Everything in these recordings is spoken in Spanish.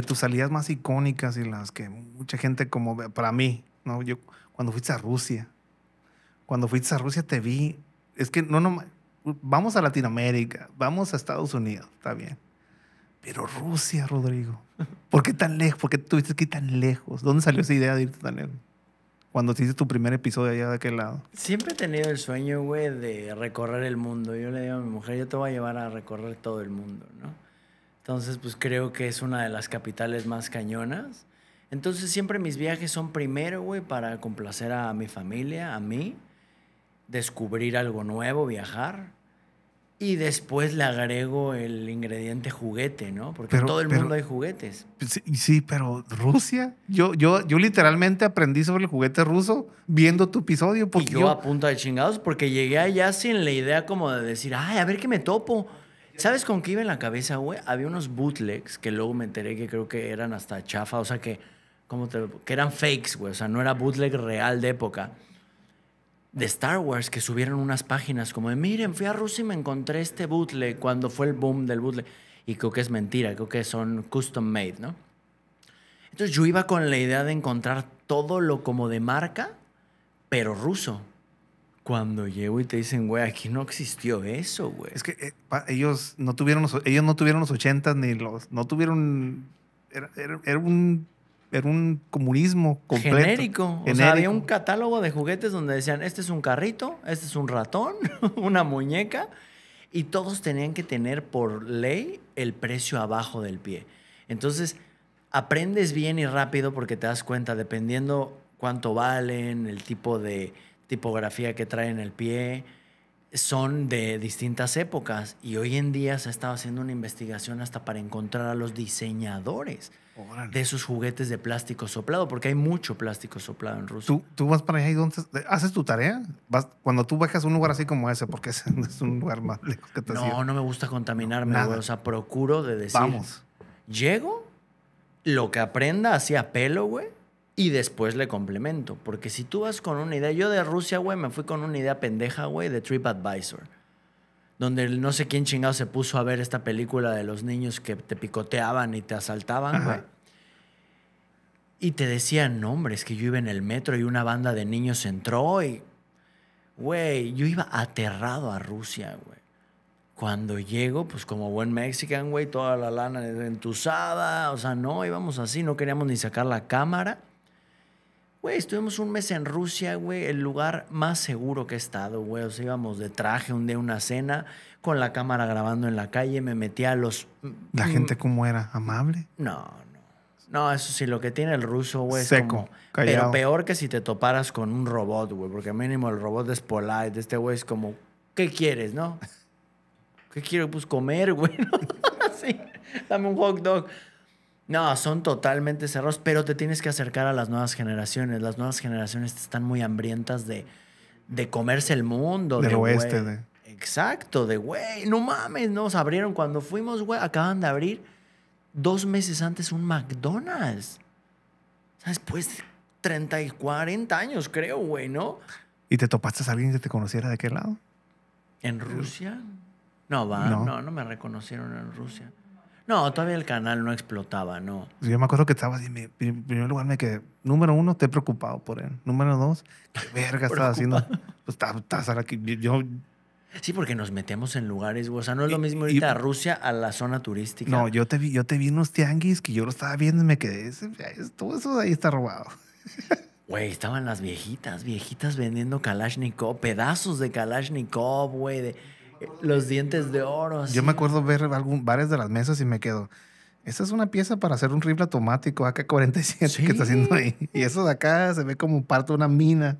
de tus salidas más icónicas y las que mucha gente como para mí, ¿no? Yo cuando fuiste a Rusia, cuando fuiste a Rusia te vi, es que no, no, vamos a Latinoamérica, vamos a Estados Unidos, está bien. Pero Rusia, Rodrigo, ¿por qué tan lejos? ¿Por qué tuviste que ir tan lejos? ¿Dónde salió esa idea de irte tan lejos? Cuando hiciste tu primer episodio allá de aquel lado. Siempre he tenido el sueño, güey, de recorrer el mundo. Yo le digo a mi mujer, yo te voy a llevar a recorrer todo el mundo, ¿no? Entonces, pues creo que es una de las capitales más cañonas. Entonces, siempre mis viajes son primero, güey, para complacer a mi familia, a mí, descubrir algo nuevo, viajar. Y después le agrego el ingrediente juguete, ¿no? Porque todo el mundo hay juguetes. Pues sí, sí, pero Rusia. Yo, yo, yo literalmente aprendí sobre el juguete ruso viendo tu episodio. Porque y yo, yo, a punta de chingados porque llegué allá sin la idea como de decir, ay, a ver qué me topo. ¿Sabes con qué iba en la cabeza, güey? Había unos bootlegs que luego me enteré que creo que eran hasta chafa, o sea que, que eran fakes, güey, o sea, no era bootleg real de época. De Star Wars que subieron unas páginas como de, miren, fui a Rusia y me encontré este bootleg cuando fue el boom del bootleg. Y creo que es mentira, creo que son custom made, ¿no? Entonces yo iba con la idea de encontrar todo lo como de marca, pero ruso cuando llego y te dicen, güey, aquí no existió eso, güey. Es que eh, ellos no tuvieron los, ellos no tuvieron los 80 ni los no tuvieron era, un era un comunismo completo. Genérico. O sea, había un catálogo de juguetes donde decían, este es un carrito, este es un ratón, una muñeca, y todos tenían que tener por ley el precio abajo del pie. Entonces, aprendes bien y rápido porque te das cuenta, dependiendo cuánto valen, el tipo de, tipografía que trae en el pie, son de distintas épocas y hoy en día se ha estado haciendo una investigación hasta para encontrar a los diseñadores de esos juguetes de plástico soplado, porque hay mucho plástico soplado en Rusia. ¿Tú, vas para allá y haces tu tarea? ¿Vas, cuando tú bajas a un lugar así como ese, porque ese es un lugar más lejos que te No, no me gusta contaminarme, güey. O sea, procuro de decir. Vamos. Llego, lo que aprenda, así a pelo, güey y después le complemento. Porque si tú vas con una idea, yo de Rusia, güey, me fui con una idea pendeja, güey, de TripAdvisor. Donde no sé quién chingado se puso a ver esta película de los niños que te picoteaban y te asaltaban, güey. Y te decían, no, hombre, es que yo iba en el metro y una banda de niños entró y. Güey, yo iba aterrado a Rusia, güey. Cuando llego, pues como buen mexican, güey, toda la lana entusada, o sea, no, íbamos así, no queríamos ni sacar la cámara estuvimos un mes en Rusia, güey, el lugar más seguro que he estado, güey. O íbamos de traje un día una cena, con la cámara grabando en la calle, me metí a los... ¿La mm, gente cómo era? ¿Amable? No, no. No, eso sí, lo que tiene el ruso, güey, Seco, Pero peor que si te toparas con un robot, güey, porque mínimo el robot es polite. Este güey es como, ¿qué quieres, no? ¿Qué quiero? Pues comer, güey, dame un hot dog. No, son totalmente cerrados, pero te tienes que acercar a las nuevas generaciones. Las nuevas generaciones están muy hambrientas de, de comerse el mundo. de oeste, Exacto, de güey, no mames, nos abrieron cuando fuimos, güey, acaban de abrir dos meses antes un McDonald's. ¿Sabes? Pues 30 y 40 años, creo, güey, ¿no? ¿Y te topaste a alguien que te conociera de qué lado? ¿En Rusia? No, va, no, no, no me reconocieron en Rusia. No, todavía el canal no explotaba, no. Yo me acuerdo que estaba así, en primer lugar me quedé, número uno, te he preocupado por él. Número dos, qué verga estaba haciendo. Pues estás aquí, yo... Sí, porque nos metemos en lugares, o sea, no es lo mismo ahorita a Rusia a la zona turística. No, yo te vi, yo te vi unos tianguis que yo lo estaba viendo y me quedé, todo eso de ahí está robado. Güey, estaban las viejitas, viejitas vendiendo Kalashnikov, pedazos de Kalashnikov, güey, de los dientes de oro. Yo me acuerdo ver algún, varias de las mesas y me quedo. Esta es una pieza para hacer un rifle automático AK-47 que está haciendo ahí. Y eso de acá se ve como parte de una mina.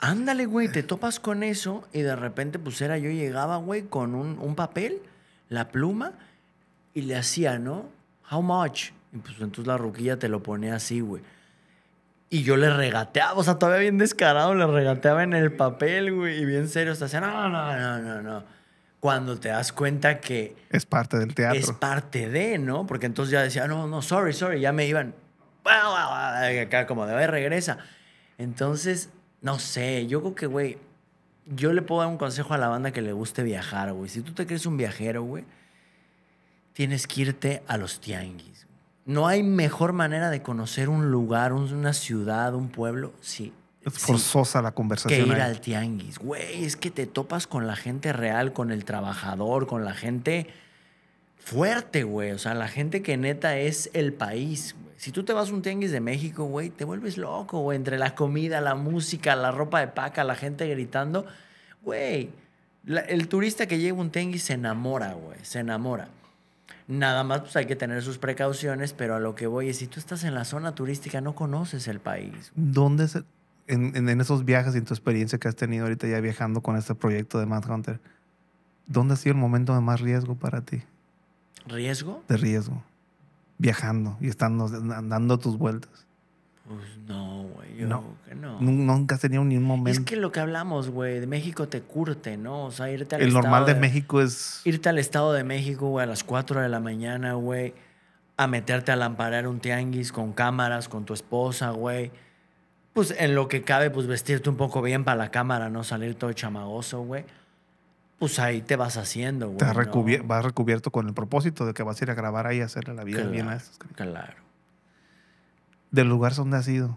Ándale, güey, te topas con eso y de repente, pues era yo llegaba, güey, con un, papel, la pluma, y le hacía, ¿no? How much? Y pues entonces la ruquilla te lo pone así, güey. Y yo le regateaba, o sea, todavía bien descarado, le regateaba en el papel, güey, y bien serio, o sea, no, no, no, no, no cuando te das cuenta que... Es parte del teatro. Es parte de, ¿no? Porque entonces ya decía, no, no, sorry, sorry, ya me iban. Acá como de, hoy regresa. Entonces, no sé, yo creo que, güey, yo le puedo dar un consejo a la banda que le guste viajar, güey. Si tú te crees un viajero, güey, tienes que irte a los tianguis. No hay mejor manera de conocer un lugar, una ciudad, un pueblo, sí, es forzosa la conversación. Que ir al tianguis. Güey, es que te topas con la gente real, con el trabajador, con la gente fuerte, güey. O sea, la gente que neta es el país. Si tú te vas a un tianguis de México, güey, te vuelves loco, güey. Entre la comida, la música, la ropa de paca, la gente gritando. Güey, el turista que llega a un tianguis se enamora, güey. Se enamora. Nada más pues, hay que tener sus precauciones, pero a lo que voy es, si tú estás en la zona turística, no conoces el país. ¿Dónde se, en, esos viajes y en tu experiencia que has tenido ahorita ya viajando con este proyecto de Mad Hunter, ¿dónde ha sido el momento de más riesgo para ti? ¿Riesgo? De riesgo. Viajando y estando, dando tus vueltas. Pues no, güey, no. que no. Nunca has tenido ni un momento. Es que lo que hablamos, güey, de México te curte, ¿no? O sea, irte al El normal de, México es. Irte al Estado de México, güey, a las 4 de la mañana, güey, a meterte a lamparar un tianguis con cámaras, con tu esposa, güey pues en lo que cabe, pues vestirte un poco bien para la cámara, no salir todo chamagoso, güey. Pues ahí te vas haciendo, güey. Te Vas recubierto con el propósito de que vas a ir a grabar ahí, a hacerle la vida bien a esos. Claro. Del lugar donde has ido.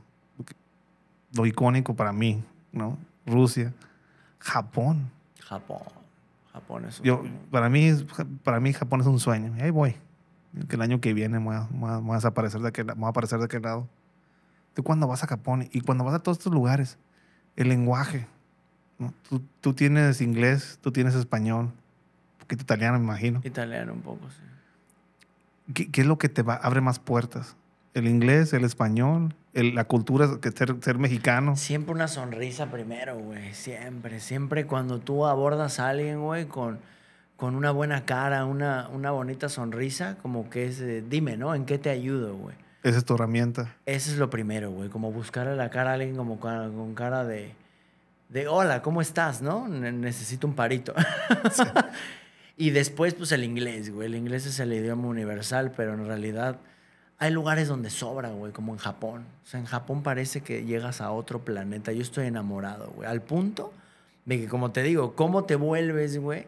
Lo icónico para mí, ¿no? Rusia. Japón. Japón. Japón es Yo, para, mí, para mí Japón es un sueño. Ahí voy. Que el año que viene me a, me voy a aparecer de aquel lado de cuando vas a Japón y cuando vas a todos estos lugares, el lenguaje. Tú, tienes inglés, tú tienes español, porque italiano, me imagino. Italiano un poco, sí. ¿Qué, es lo que te abre más puertas? El inglés, el español, la cultura, que ser, mexicano. Siempre una sonrisa primero, güey. Siempre, siempre cuando tú abordas a alguien, güey, con con una buena cara, una, una bonita sonrisa, como que es, dime, ¿no? ¿En qué te ayudo, güey? Esa es tu herramienta. Eso es lo primero, güey. Como buscar a la cara a alguien como con, cara de, de, hola, ¿cómo estás? ¿No? necesito un parito. y después, pues el inglés, güey. El inglés es el idioma universal, pero en realidad hay lugares donde sobra, güey, como en Japón. O sea, en Japón parece que llegas a otro planeta. Yo estoy enamorado, güey. Al punto de que, como te digo, ¿cómo te vuelves, güey?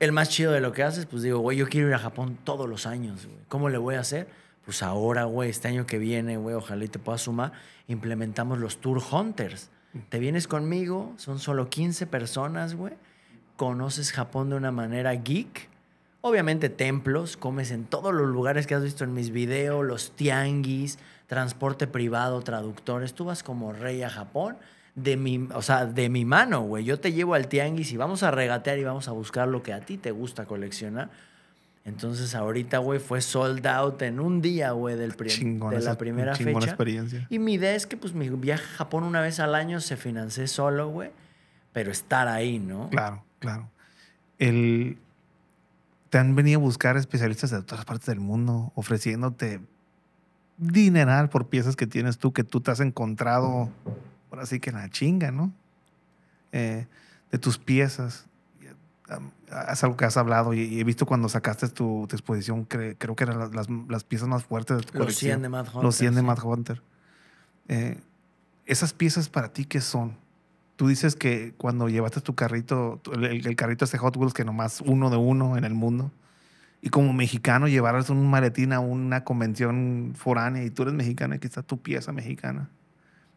El más chido de lo que haces, pues digo, güey, yo quiero ir a Japón todos los años, güey. ¿Cómo le voy a hacer? pues ahora, güey, este año que viene, güey, ojalá y te pueda sumar, implementamos los Tour Hunters. Te vienes conmigo, son solo 15 personas, güey. Conoces Japón de una manera geek. Obviamente templos, comes en todos los lugares que has visto en mis videos, los tianguis, transporte privado, traductores. Tú vas como rey a Japón de mi, o sea, de mi mano, güey. Yo te llevo al tianguis y vamos a regatear y vamos a buscar lo que a ti te gusta coleccionar entonces ahorita, güey, fue sold out en un día, güey, del de la primera fecha. experiencia. Y mi idea es que pues mi viaje a Japón una vez al año se financé solo, güey, pero estar ahí, ¿no? Claro, claro. El... Te han venido a buscar especialistas de todas partes del mundo ofreciéndote dineral por piezas que tienes tú, que tú te has encontrado, por así que en la chinga, ¿no? Eh, de tus piezas es algo que has hablado y, he visto cuando sacaste tu, exposición, creo que eran las, piezas más fuertes de tu Los 100 de Mad Los 100 de Mad eh, ¿Esas piezas para ti qué son? Tú dices que cuando llevaste tu carrito, el, carrito este Hot Wheels, que nomás uno de uno en el mundo, y como mexicano llevaras un maletín a una convención foránea y tú eres mexicano, aquí está tu pieza mexicana.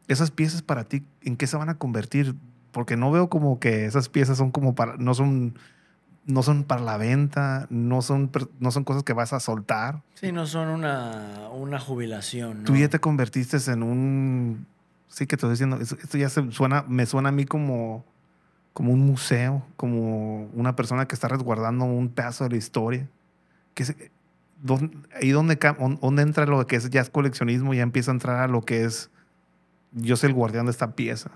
Esas piezas para ti, ¿en qué se van a convertir porque no veo como que esas piezas son como para, no son, no son para la venta, no son, no son cosas que vas a soltar. Sí, no son una, una jubilación. Tú ya te convertiste en un, sí que te estoy diciendo, esto ya suena, me suena a mí como, como un museo, como una persona que está resguardando un pedazo de la historia. Que eh, ¿dónde, ahí donde, entra lo que es ya es coleccionismo, ya empieza a entrar a lo que es yo soy el guardián de esta pieza.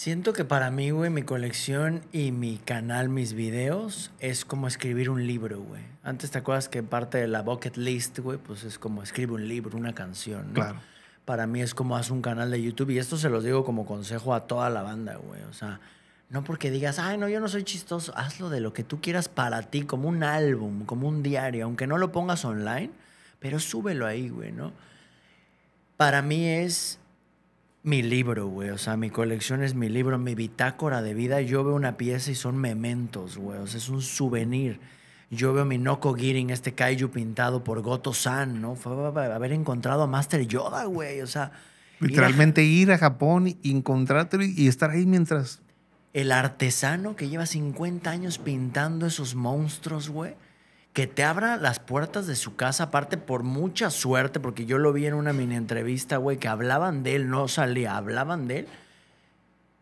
Siento que para mí, güey, mi colección y mi canal, mis videos, es como escribir un libro, güey. Antes te acuerdas que parte de la bucket list, güey, pues es como escribir un libro, una canción, ¿no? Para mí es como haz un canal de YouTube y esto se los digo como consejo a toda la banda, güey. O sea, no porque digas, ay, no, yo no soy chistoso, hazlo de lo que tú quieras para ti, como un álbum, como un diario, aunque no lo pongas online, pero súbelo ahí, güey, ¿no? Para mí es mi libro, güey. O sea, mi colección es mi libro, mi bitácora de vida. Yo veo una pieza y son mementos, güey. O sea, es un souvenir. Yo veo mi Noko en este kaiju pintado por Goto San, ¿no? Fue haber encontrado a Master Yoda, güey. O sea. Literalmente ir a, Japón y encontrarte y estar ahí mientras. El artesano que lleva 50 años pintando esos monstruos, güey que te abra las puertas de su casa, aparte por mucha suerte, porque yo lo vi en una mini entrevista, güey, que hablaban de él, no salía, hablaban de él.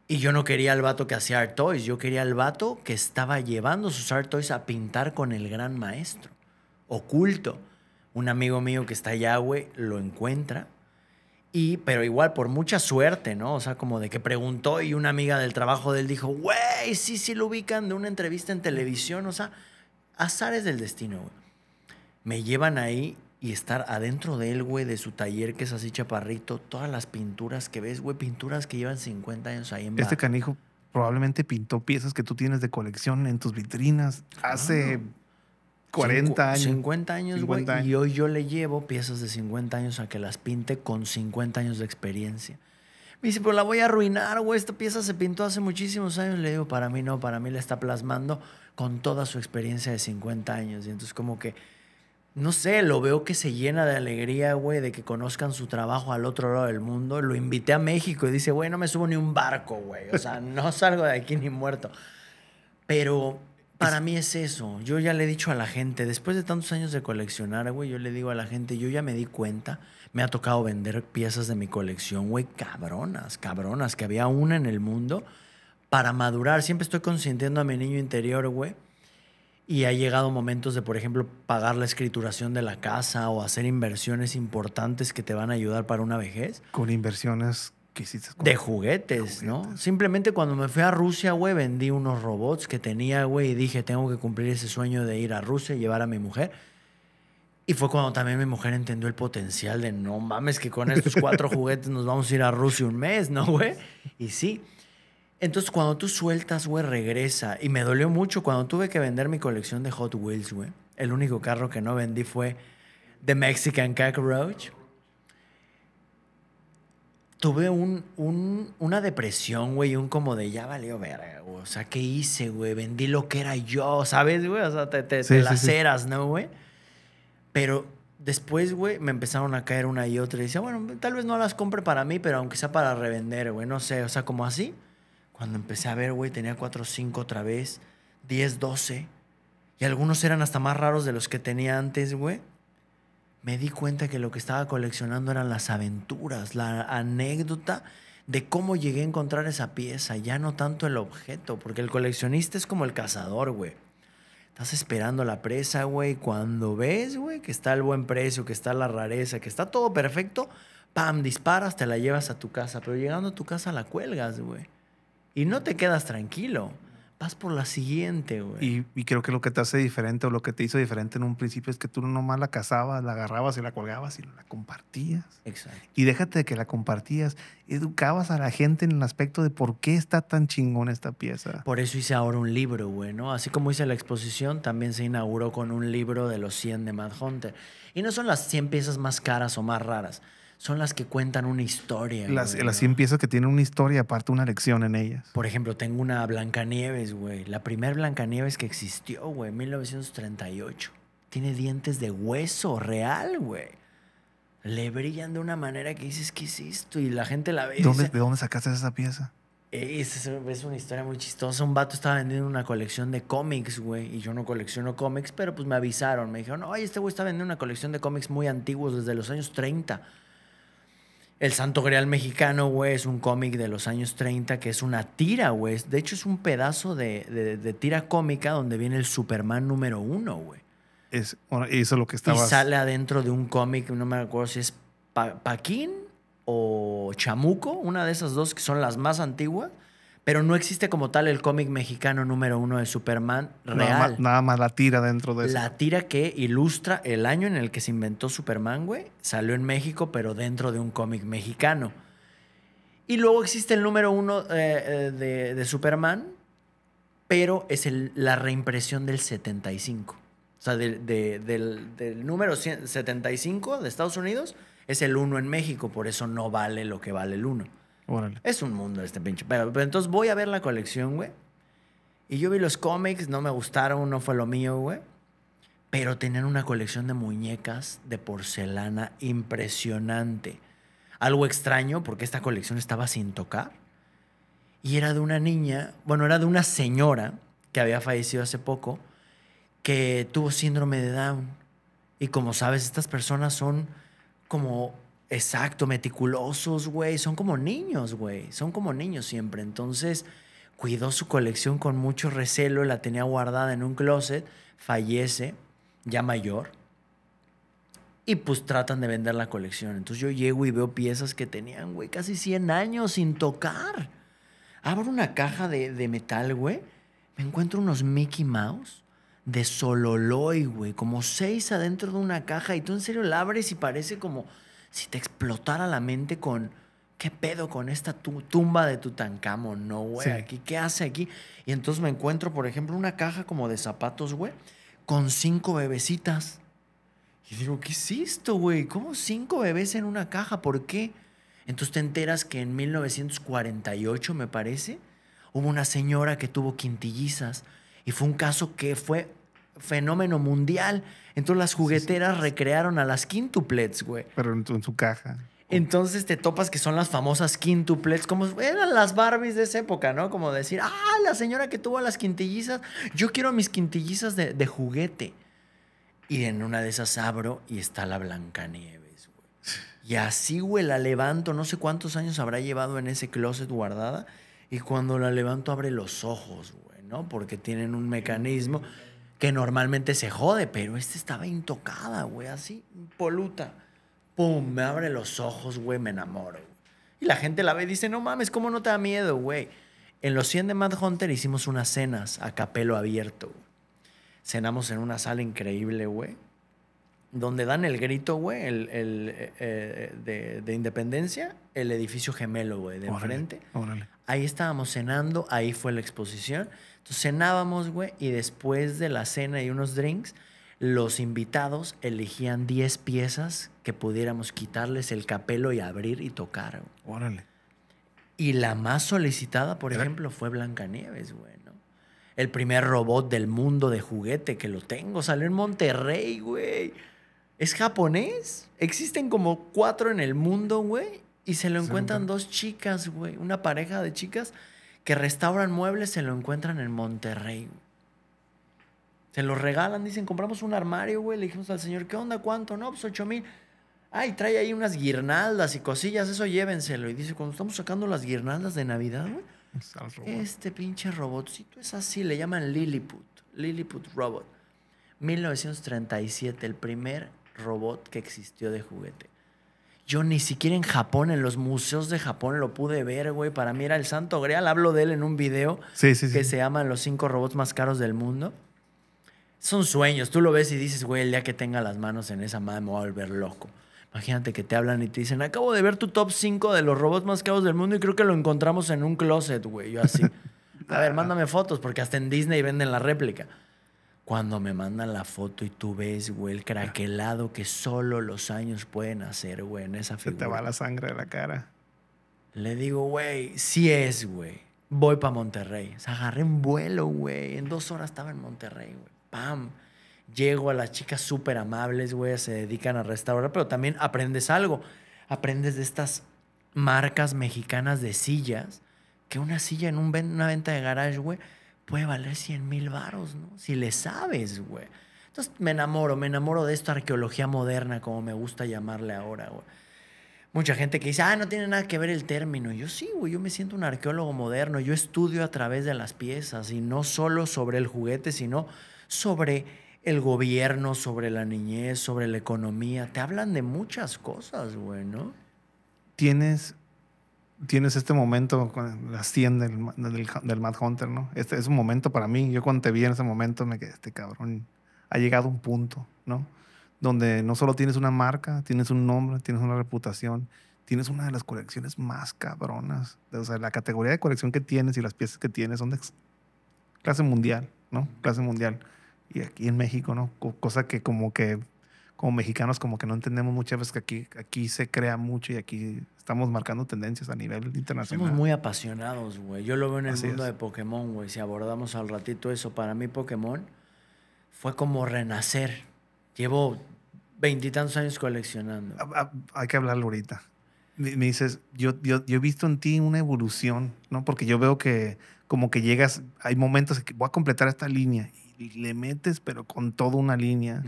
Y yo no quería al vato que hacía Art Toys, yo quería al vato que estaba llevando sus Art Toys a pintar con el gran maestro, oculto. Un amigo mío que está allá, güey, lo encuentra. Y, pero igual, por mucha suerte, ¿no? O sea, como de que preguntó y una amiga del trabajo de él dijo, güey, sí, sí lo ubican de una entrevista en televisión, o sea, azares del destino, güey. Me llevan ahí y estar adentro de él, güey, de su taller que es así chaparrito, todas las pinturas que ves, güey, pinturas que llevan 50 años ahí en Este canijo probablemente pintó piezas que tú tienes de colección en tus vitrinas ah, hace 40 años. 50 años, güey. Y hoy yo le llevo piezas de 50 años a que las pinte con 50 años de experiencia. Me dice, pero la voy a arruinar, güey. Esta pieza se pintó hace muchísimos años. Le digo, para mí no, para mí la está plasmando con toda su experiencia de 50 años. Y entonces como que, no sé, lo veo que se llena de alegría, güey, de que conozcan su trabajo al otro lado del mundo. Lo invité a México y dice, güey, no me subo ni un barco, güey. O sea, no salgo de aquí ni muerto. Pero para mí es eso. Yo ya le he dicho a la gente, después de tantos años de coleccionar, güey, yo le digo a la gente, yo ya me di cuenta me ha tocado vender piezas de mi colección, güey, cabronas, cabronas, que había una en el mundo para madurar. Siempre estoy consintiendo a mi niño interior, güey. Y ha llegado momentos de, por ejemplo, pagar la escrituración de la casa o hacer inversiones importantes que te van a ayudar para una vejez. Con inversiones que hiciste. de juguetes. ¿no? Simplemente cuando me fui a Rusia, güey, vendí unos robots que tenía, güey, y dije, tengo que cumplir ese sueño de ir a Rusia y llevar a mi mujer y fue cuando también mi mujer entendió el potencial de no mames, que con estos cuatro juguetes nos vamos a ir a Rusia un mes, ¿no, güey? Y sí. Entonces, cuando tú sueltas, güey, regresa. Y me dolió mucho cuando tuve que vender mi colección de Hot Wheels, güey. El único carro que no vendí fue The Mexican Cockroach. Tuve un, una depresión, güey, un como de ya valió verga, güey. O sea, ¿qué hice, güey? Vendí lo que era yo, ¿sabes, güey? O sea, te, te, ¿no, güey? Pero después, güey, me empezaron a caer una y otra. Y decía, bueno, tal vez no las compre para mí, pero aunque sea para revender, güey, no sé. O sea, como así. Cuando empecé a ver, güey, tenía cuatro o cinco otra vez, 10, 12. Y algunos eran hasta más raros de los que tenía antes, güey. Me di cuenta que lo que estaba coleccionando eran las aventuras, la anécdota de cómo llegué a encontrar esa pieza, ya no tanto el objeto, porque el coleccionista es como el cazador, güey. Estás esperando la presa, güey. Cuando ves, güey, que está el buen precio, que está la rareza, que está todo perfecto, pam, disparas, te la llevas a tu casa. Pero llegando a tu casa la cuelgas, güey. Y no te quedas tranquilo vas por la siguiente, güey. Y, creo que lo que te hace diferente o lo que te hizo diferente en un principio es que tú nomás la cazabas, la agarrabas y la colgabas y la compartías. Exacto. Y déjate de que la compartías. Educabas a la gente en el aspecto de por qué está tan chingón esta pieza. Por eso hice ahora un libro, güey, ¿no? Así como hice la exposición, también se inauguró con un libro de los 100 de Mad Hunter. Y no son las 100 piezas más caras o más raras son las que cuentan una historia. Las, güey, las 100 piezas que tienen una historia, aparte una lección en ellas. Por ejemplo, tengo una Blancanieves, güey. La primera Blancanieves que existió, güey, 1938. Tiene dientes de hueso real, güey. Le brillan de una manera que dices, ¿qué es esto? Y la gente la ve. ¿De dónde sacaste esa pieza? Eh, es, es, una historia muy chistosa. Un vato estaba vendiendo una colección de cómics, güey. Y yo no colecciono cómics, pero pues me avisaron. Me dijeron, oye, este güey está vendiendo una colección de cómics muy antiguos, desde los años 30. El Santo Grial Mexicano, güey, es un cómic de los años 30 que es una tira, güey. De hecho, es un pedazo de, tira cómica donde viene el Superman número uno, güey. Es, eso lo que estaba. Y sale adentro de un cómic, no me acuerdo si es Paquin Paquín o Chamuco, una de esas dos que son las más antiguas. Pero no existe como tal el cómic mexicano número uno de Superman real. Nada más, la tira dentro de eso. La tira que ilustra el año en el que se inventó Superman, güey. Salió en México, pero dentro de un cómic mexicano. Y luego existe el número uno eh, eh, de, Superman, pero es la reimpresión del 75. O sea, del, número 75 de Estados Unidos es el uno en México, por eso no vale lo que vale el uno. Es un mundo este pinche Pero entonces voy a ver la colección, güey. Y yo vi los cómics, no me gustaron, no fue lo mío, güey. Pero tenían una colección de muñecas de porcelana impresionante. Algo extraño porque esta colección estaba sin tocar. Y era de una niña, bueno, era de una señora que había fallecido hace poco, que tuvo síndrome de Down. Y como sabes, estas personas son como Exacto, meticulosos, güey. Son como niños, güey. Son como niños siempre. Entonces, cuidó su colección con mucho recelo, la tenía guardada en un closet, fallece, ya mayor. Y pues tratan de vender la colección. Entonces yo llego y veo piezas que tenían, güey, casi 100 años sin tocar. Abro una caja de, de metal, güey. Me encuentro unos Mickey Mouse de Sololoy, güey. Como seis adentro de una caja. Y tú en serio la abres y parece como si te explotara la mente con, ¿qué pedo con esta tumba de Tutankamón? No, güey, aquí, ¿qué hace aquí? Y entonces me encuentro, por ejemplo, una caja como de zapatos, güey, con cinco bebecitas. Y digo, ¿qué es esto, güey? ¿Cómo cinco bebés en una caja? ¿Por qué? Entonces te enteras que en 1948, me parece, hubo una señora que tuvo quintillizas y fue un caso que fue fenómeno mundial. Entonces las jugueteras recrearon a las quintuplets, güey. Pero en, su caja. Entonces te topas que son las famosas quintuplets, como eran las Barbies de esa época, ¿no? Como decir, ah, la señora que tuvo las quintillizas, yo quiero mis quintillizas de, de juguete. Y en una de esas abro y está la Blancanieves, güey. Y así, güey, la levanto, no sé cuántos años habrá llevado en ese closet guardada. Y cuando la levanto abre los ojos, güey, ¿no? Porque tienen un mecanismo que normalmente se jode, pero esta estaba intocada, güey, así, poluta. Pum, me abre los ojos, güey, me enamoro. Y la gente la ve y dice, no mames, ¿cómo no te da miedo, güey? En los 100 de Mad Hunter hicimos unas cenas a capelo abierto. Cenamos en una sala increíble, güey. Donde dan el grito, güey, el, eh, eh, de, de, Independencia, el edificio gemelo, güey, de enfrente. Ahí estábamos cenando, ahí fue la exposición cenábamos, güey, y después de la cena y unos drinks, los invitados elegían 10 piezas que pudiéramos quitarles el capelo y abrir y tocar. Órale. Y la más solicitada, por ejemplo, fue Blancanieves, güey, ¿no? El primer robot del mundo de juguete que lo tengo, salió en Monterrey, güey. Es japonés. Existen como cuatro en el mundo, güey. Y se lo encuentran dos chicas, güey. Una pareja de chicas que restauran muebles se lo encuentran en Monterrey. Se lo regalan, dicen, compramos un armario, güey. Le dijimos al señor, ¿qué onda? ¿Cuánto? No, pues 8 mil. Ay, trae ahí unas guirnaldas y cosillas, eso llévenselo. Y dice, cuando estamos sacando las guirnaldas de Navidad, güey, este pinche robotcito es así, le llaman Lilliput, Lilliput Robot. 1937, el primer robot que existió de juguete. Yo ni siquiera en Japón, en los museos de Japón lo pude ver, güey. Para mí era el santo grial. Hablo de él en un video que se llama Los cinco robots más caros del mundo. Son sueños. Tú lo ves y dices, güey, el día que tenga las manos en esa madre me voy a volver loco. Imagínate que te hablan y te dicen, acabo de ver tu top 5 de los robots más caros del mundo y creo que lo encontramos en un closet, güey. Yo así. A ver, mándame fotos, porque hasta en Disney venden la réplica cuando me mandan la foto y tú ves, güey, el ah. craquelado que solo los años pueden hacer, güey, en esa figura. Se te va la sangre de la cara. Le digo, güey, sí es, güey. Voy para Monterrey. Se agarré un vuelo, güey. En dos horas estaba en Monterrey, güey. Pam. Llego a las chicas súper amables, güey. Se dedican a restaurar, pero también aprendes algo. Aprendes de estas marcas mexicanas de sillas. Que una silla en una venta de garage, güey, puede valer 100 mil varos, ¿no? Si le sabes, güey. Entonces me enamoro, me enamoro de esta arqueología moderna, como me gusta llamarle ahora, güey. Mucha gente que dice, ah, no tiene nada que ver el término. Yo sí, güey, yo me siento un arqueólogo moderno. Yo estudio a través de las piezas y no solo sobre el juguete, sino sobre el gobierno, sobre la niñez, sobre la economía. Te hablan de muchas cosas, güey, ¿no? Tienes tienes este momento con la 100 del, Mad Hunter, ¿no? Este es un momento para mí. Yo cuando te vi en ese momento me quedé, este cabrón, ha llegado un punto, ¿no? Donde no solo tienes una marca, tienes un nombre, tienes una reputación, tienes una de las colecciones más cabronas. O sea, la categoría de colección que tienes y las piezas que tienes son de clase mundial, ¿no? Clase mundial. Y aquí en México, ¿no? Cosa que como que como mexicanos como que no entendemos muchas veces que aquí, aquí se crea mucho y aquí estamos marcando tendencias a nivel internacional. Somos muy apasionados, güey. Yo lo veo en el mundo de Pokémon, güey. Si abordamos al ratito eso, para mí Pokémon fue como renacer. Llevo veintitantos años coleccionando. Ah, ah, hay que hablarlo ahorita. Me dices, yo, yo, he visto en ti una evolución, ¿no? Porque yo veo que como que llegas, hay momentos que voy a completar esta línea y le metes, pero con toda una línea.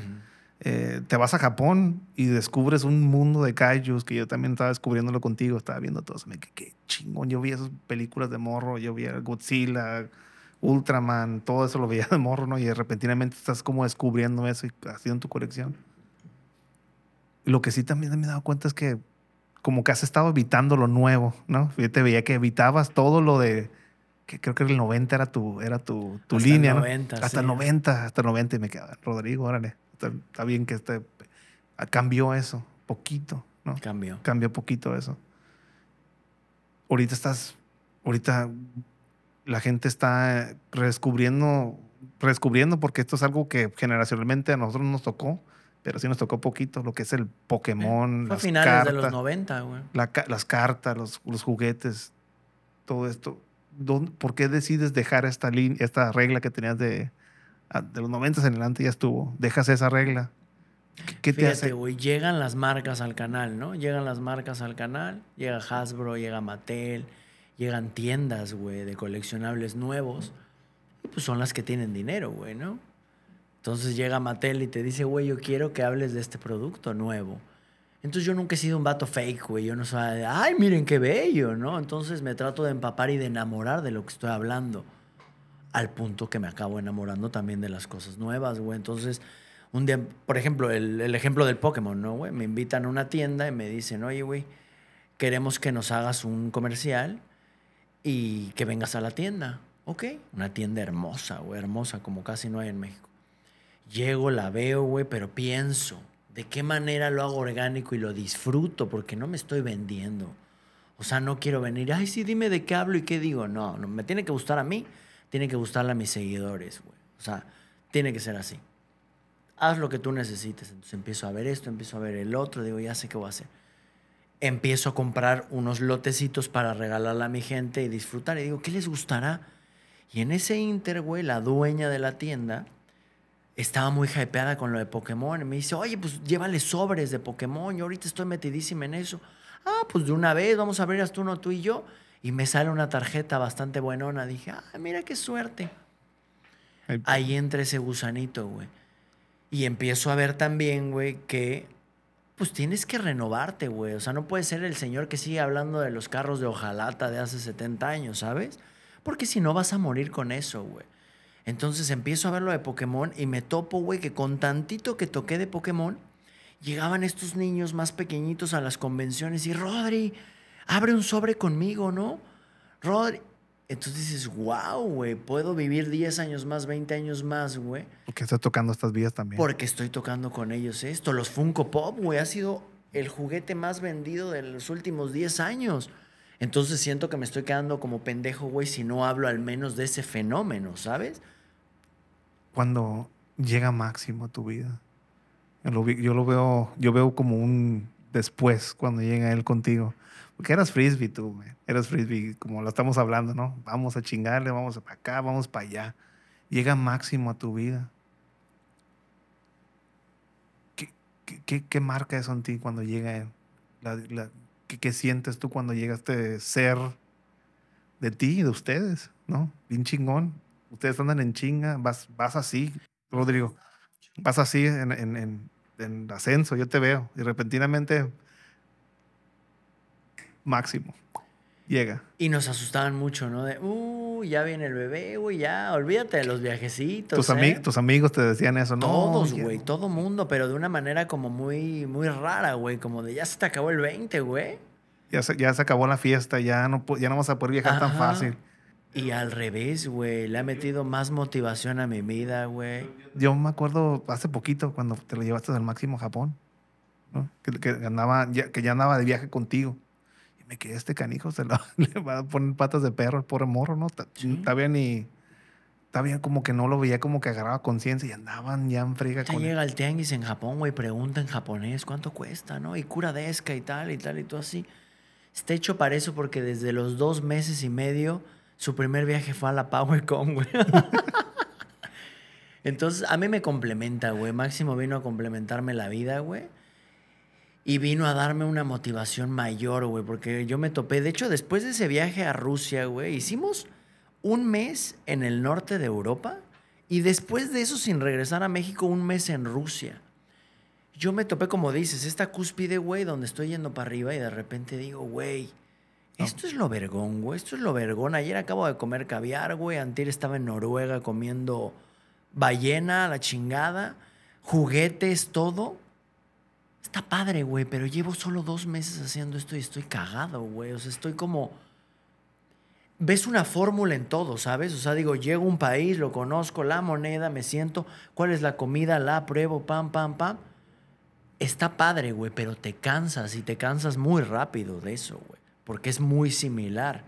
Eh, te vas a Japón y descubres un mundo de kaijus que yo también estaba descubriéndolo contigo, estaba viendo todo Me dije, qué chingón, yo vi esas películas de morro, yo vi Godzilla, Ultraman, todo eso lo veía de morro, ¿no? Y repentinamente estás como descubriendo eso y haciendo tu colección. Lo que sí también me he dado cuenta es que como que has estado evitando lo nuevo, ¿no? Yo te veía que evitabas todo lo de que creo que el 90 era tu, era tu, línea. Hasta el 90, hasta el 90 y me quedaba, Rodrigo, órale está, bien que este, cambió eso, poquito, ¿no? Cambió. Cambió poquito eso. Ahorita estás, ahorita la gente está redescubriendo, redescubriendo porque esto es algo que generacionalmente a nosotros nos tocó, pero sí nos tocó poquito, lo que es el Pokémon. las finales cartas, de los 90, güey. las cartas, los, juguetes, todo esto. ¿Por qué decides dejar esta, esta regla que tenías de de los 90 en adelante ya estuvo. Dejas esa regla. ¿Qué te hace? llegan las marcas al canal, ¿no? Llegan las marcas al canal, llega Hasbro, llega Mattel, llegan tiendas, güey, de coleccionables nuevos. Pues son las que tienen dinero, güey, ¿no? Entonces llega Mattel y te dice, güey, yo quiero que hables de este producto nuevo. Entonces yo nunca he sido un vato fake, güey. Yo no soy, ay, miren qué bello, ¿no? Entonces me trato de empapar y de enamorar de lo que estoy hablando al punto que me acabo enamorando también de las cosas nuevas, güey. Entonces, un día, por ejemplo, el, ejemplo del Pokémon, ¿no, güey? Me invitan a una tienda y me dicen, oye, güey, queremos que nos hagas un comercial y que vengas a la tienda. Ok, una tienda hermosa, güey, hermosa, como casi no hay en México. Llego, la veo, güey, pero pienso, ¿de qué manera lo hago orgánico y lo disfruto? Porque no me estoy vendiendo. O sea, no quiero venir, ay, sí, dime de qué hablo y qué digo. No, no me tiene que gustar a mí tiene que gustarle a mis seguidores, güey. O sea, tiene que ser así. Haz lo que tú necesites. Entonces empiezo a ver esto, empiezo a ver el otro, digo, ya sé qué voy a hacer. Empiezo a comprar unos lotecitos para regalarle a mi gente y disfrutar. Y digo, ¿qué les gustará? Y en ese inter, güey, la dueña de la tienda estaba muy hypeada con lo de Pokémon. Y me dice, oye, pues llévale sobres de Pokémon. Yo ahorita estoy metidísima en eso. Ah, pues de una vez, vamos a abrir hasta uno tú y yo y me sale una tarjeta bastante buenona. Dije, ah, mira qué suerte. Ahí, entra ese gusanito, güey. Y empiezo a ver también, güey, que pues tienes que renovarte, güey. O sea, no puede ser el señor que sigue hablando de los carros de hojalata de hace 70 años, ¿sabes? Porque si no vas a morir con eso, güey. Entonces empiezo a ver lo de Pokémon y me topo, güey, que con tantito que toqué de Pokémon, llegaban estos niños más pequeñitos a las convenciones y, Rodri, abre un sobre conmigo, ¿no? Rod, entonces dices, wow, güey, puedo vivir 10 años más, 20 años más, güey. Porque está tocando estas vías también. Porque estoy tocando con ellos esto. Los Funko Pop, güey, ha sido el juguete más vendido de los últimos 10 años. Entonces siento que me estoy quedando como pendejo, güey, si no hablo al menos de ese fenómeno, ¿sabes? Cuando llega máximo a tu vida. Yo lo, yo lo veo, yo veo como un después cuando llega él contigo. Porque eras frisbee tú, man. Eras frisbee, como lo estamos hablando, ¿no? Vamos a chingarle, vamos para acá, vamos para allá. Llega máximo a tu vida. ¿Qué, marca eso en ti cuando llega? ¿qué, sientes tú cuando llegaste ser de ti y de ustedes, ¿no? Bien chingón. Ustedes andan en chinga, vas, vas así, Rodrigo. Vas así en, en ascenso, yo te veo. Y repentinamente máximo. Llega. Y nos asustaban mucho, ¿no? De, uh, ya viene el bebé, güey, ya, olvídate de los viajecitos. Tus, eh. tus amigos te decían eso, ¿no? Todos, güey, todo mundo, pero de una manera como muy, muy rara, güey, como de ya se te acabó el 20, güey. Ya se, acabó la fiesta, ya no, ya no vas a poder viajar tan fácil. Y al revés, güey, le ha metido más motivación a mi vida, güey. Yo me acuerdo hace poquito cuando te lo llevaste al máximo Japón, ¿no? que, que ya andaba de viaje contigo me que este canijo se le va a poner patas de perro al pobre morro, ¿no? Está bien y está bien como que no lo veía, como que agarraba conciencia y andaban ya en friga. Ya llega el tianguis en Japón, güey, pregunta en japonés cuánto cuesta, ¿no? Y cura de y tal y tal y todo así. Está hecho para eso porque desde los dos meses y medio su primer viaje fue a la Powercon güey. Entonces, a mí me complementa, güey. Máximo vino a complementarme la vida, güey y vino a darme una motivación mayor, güey, porque yo me topé. De hecho, después de ese viaje a Rusia, güey, hicimos un mes en el norte de Europa y después de eso, sin regresar a México, un mes en Rusia. Yo me topé, como dices, esta cúspide, güey, donde estoy yendo para arriba y de repente digo, güey, Esto es lo vergón, güey. Esto es lo vergón. Ayer acabo de comer caviar, güey. Antier estaba en Noruega comiendo ballena, la chingada, juguetes, todo está padre, güey, pero llevo solo dos meses haciendo esto y estoy cagado, güey. O sea, estoy como... Ves una fórmula en todo, ¿sabes? O sea, digo, llego a un país, lo conozco, la moneda, me siento, cuál es la comida, la pruebo, pam, pam, pam. Está padre, güey, pero te cansas y te cansas muy rápido de eso, güey, porque es muy similar.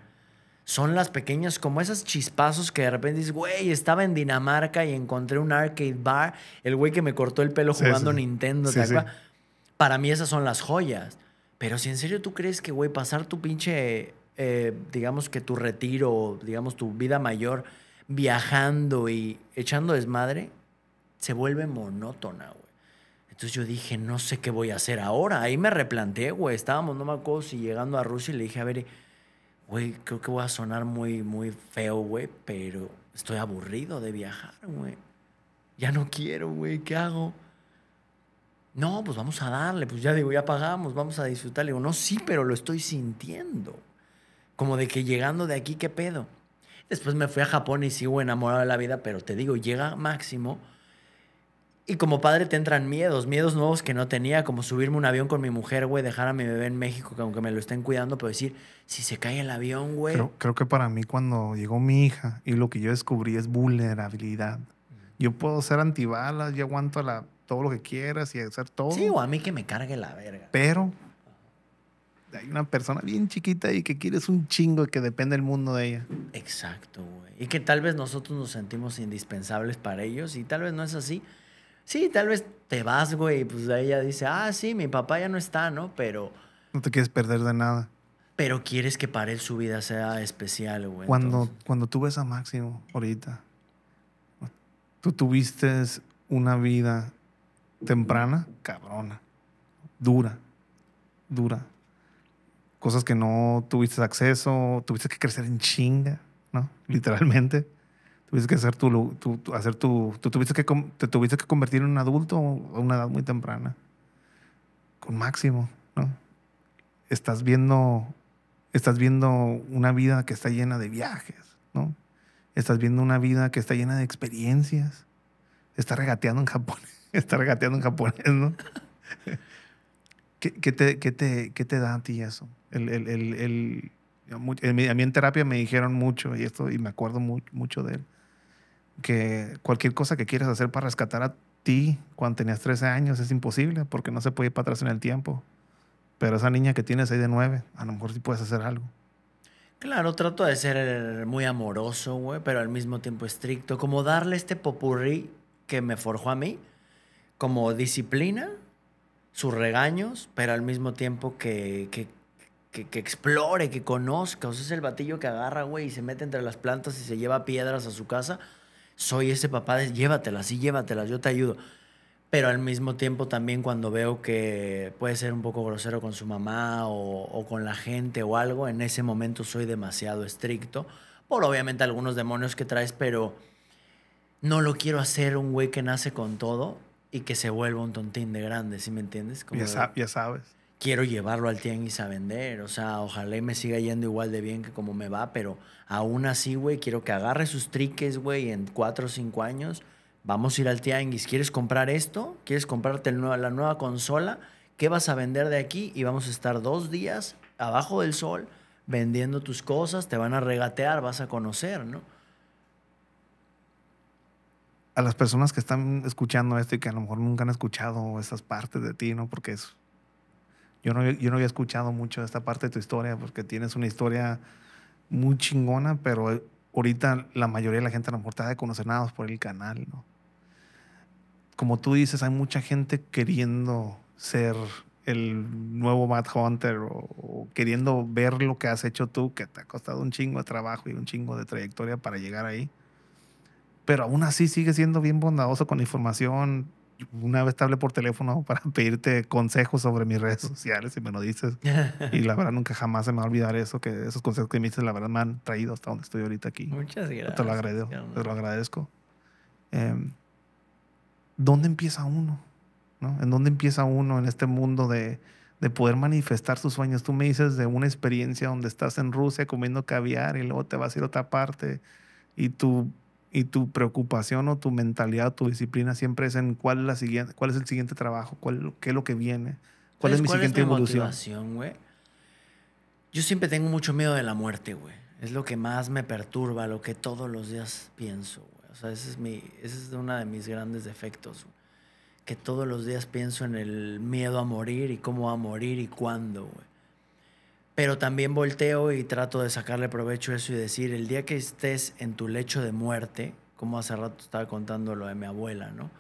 Son las pequeñas, como esas chispazos que de repente dices, güey, estaba en Dinamarca y encontré un arcade bar, el güey que me cortó el pelo jugando Nintendo, ¿te acuerdas? Para mí esas son las joyas. Pero si en serio tú crees que, güey, pasar tu pinche, eh, digamos que tu retiro, digamos tu vida mayor, viajando y echando desmadre, se vuelve monótona, güey. Entonces yo dije, no sé qué voy a hacer ahora. Ahí me replanteé, güey. Estábamos, no me acuerdo llegando a Rusia y le dije, a ver, güey, creo que voy a sonar muy, muy feo, güey, pero estoy aburrido de viajar, güey. Ya no quiero, güey, ¿qué hago? No, pues vamos a darle, pues ya digo, ya pagamos, vamos a disfrutar. Le digo, no, sí, pero lo estoy sintiendo. Como de que llegando de aquí, ¿qué pedo? Después me fui a Japón y sigo enamorado de la vida, pero te digo, llega máximo. Y como padre te entran miedos, miedos nuevos que no tenía, como subirme un avión con mi mujer, güey, dejar a mi bebé en México, que aunque me lo estén cuidando, pero decir, si se cae el avión, güey. Creo, que para mí cuando llegó mi hija y lo que yo descubrí es vulnerabilidad. Yo puedo ser antibalas, yo aguanto la todo lo que quieras y hacer todo. Sí, o a mí que me cargue la verga. Pero hay una persona bien chiquita y que quieres un chingo y que depende el mundo de ella. Exacto, güey. Y que tal vez nosotros nos sentimos indispensables para ellos y tal vez no es así. Sí, tal vez te vas, güey, y pues ella dice, ah, sí, mi papá ya no está, ¿no? Pero... No te quieres perder de nada. Pero quieres que para él su vida sea especial, güey. Cuando, cuando tú ves a Máximo ahorita, tú tuviste una vida temprana, cabrona, dura, dura. Cosas que no tuviste acceso, tuviste que crecer en chinga, ¿no? Literalmente. Tuviste que hacer tu, hacer tu, tú tuviste que, te tuviste que convertir en un adulto a una edad muy temprana. Con máximo, ¿no? Estás viendo, estás viendo una vida que está llena de viajes, ¿no? Estás viendo una vida que está llena de experiencias. Estás regateando en Japón. estar gateando en japonés, ¿no? ¿Qué, te, qué, te, ¿Qué, te, da a ti eso? El, el, el, a mí en terapia me dijeron mucho, y esto y me acuerdo mucho de él, que cualquier cosa que quieras hacer para rescatar a ti cuando tenías 13 años es imposible porque no se puede ir para atrás en el tiempo. Pero esa niña que tienes ahí de 9, a lo mejor sí puedes hacer algo. Claro, trato de ser eh, muy amoroso, güey, pero al mismo tiempo estricto. Como darle este popurrí que me forjó a mí como disciplina sus regaños, pero al mismo tiempo que, que, que, explore, que conozca. O sea, es el batillo que agarra, güey, y se mete entre las plantas y se lleva piedras a su casa. Soy ese papá de llévatelas, sí, llévatelas, yo te ayudo. Pero al mismo tiempo también cuando veo que puede ser un poco grosero con su mamá o, o con la gente o algo, en ese momento soy demasiado estricto. Por obviamente algunos demonios que traes, pero no lo quiero hacer un güey que nace con todo y que se vuelva un tontín de grande, ¿sí me entiendes? Como ya, sabes. Quiero llevarlo al tianguis a vender, o sea, ojalá me siga yendo igual de bien que como me va, pero aún así, güey, quiero que agarre sus triques, güey, en cuatro o cinco años. Vamos a ir al tianguis. ¿Quieres comprar esto? ¿Quieres comprarte la nueva consola? ¿Qué vas a vender de aquí? Y vamos a estar dos días abajo del sol vendiendo tus cosas, te van a regatear, vas a conocer, ¿no? a las personas que están escuchando esto y que a lo mejor nunca han escuchado esas partes de ti, ¿no? Porque es, yo, no, yo no había escuchado mucho esta parte de tu historia, porque tienes una historia muy chingona, pero eh, ahorita la mayoría de la gente a lo mejor te ha de conocer nada más por el canal, ¿no? Como tú dices, hay mucha gente queriendo ser el nuevo Mad Hunter o, queriendo ver lo que has hecho tú, que te ha costado un chingo de trabajo y un chingo de trayectoria para llegar ahí pero aún así sigue siendo bien bondadoso con la información. Una vez te hablé por teléfono para pedirte consejos sobre mis redes sociales y me lo dices. y la verdad nunca jamás se me va a olvidar eso, que esos consejos que me dices la verdad me han traído hasta donde estoy ahorita aquí. Muchas gracias. Te lo agradezco. Te lo agradezco. Em, ¿Dónde empieza uno? ¿No? ¿En dónde empieza uno en este mundo de, de poder manifestar sus sueños. Tú me dices de una experiencia donde estás en Rusia comiendo caviar y luego te vas a ir a otra parte y tu y tu preocupación o tu mentalidad, o tu disciplina siempre es en cuál es, la siguiente, cuál es el siguiente trabajo, cuál, qué es lo que viene, cuál es mi siguiente es evolución. Yo siempre tengo mucho miedo de la muerte, güey. Es lo que más me perturba, lo que todos los días pienso, güey. O sea, ese es, mi, ese es uno de mis grandes defectos, Que todos los días pienso en el miedo a morir y cómo a morir y cuándo, güey. Pero también volteo y trato de sacarle provecho a eso y decir, el día que estés en tu lecho de muerte, como hace rato estaba contando lo de mi abuela, ¿no?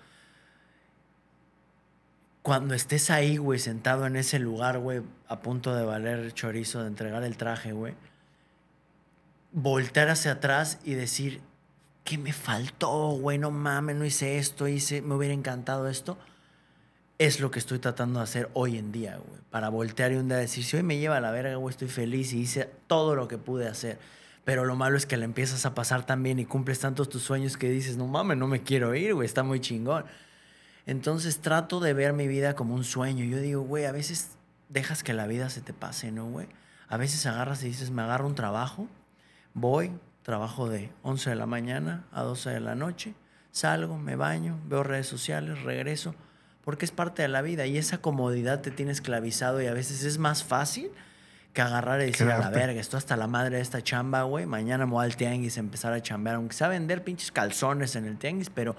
Cuando estés ahí, güey, sentado en ese lugar, güey, a punto de valer chorizo, de entregar el traje, güey, voltear hacia atrás y decir, ¿qué me faltó, güey? No mames, no hice esto, hice, me hubiera encantado esto es lo que estoy tratando de hacer hoy en día, güey. Para voltear y un día decir, si hoy me lleva a la verga, güey, estoy feliz y hice todo lo que pude hacer. Pero lo malo es que la empiezas a pasar tan bien y cumples tantos tus sueños que dices, no mames, no me quiero ir, güey, está muy chingón. Entonces trato de ver mi vida como un sueño. Yo digo, güey, a veces dejas que la vida se te pase, ¿no, güey? A veces agarras y dices, me agarro un trabajo, voy, trabajo de 11 de la mañana a 12 de la noche, salgo, me baño, veo redes sociales, regreso porque es parte de la vida y esa comodidad te tiene esclavizado y a veces es más fácil que agarrar y decir a la verga, esto hasta la madre de esta chamba, güey, mañana me voy al tianguis a empezar a chambear, aunque sea vender pinches calzones en el tianguis, pero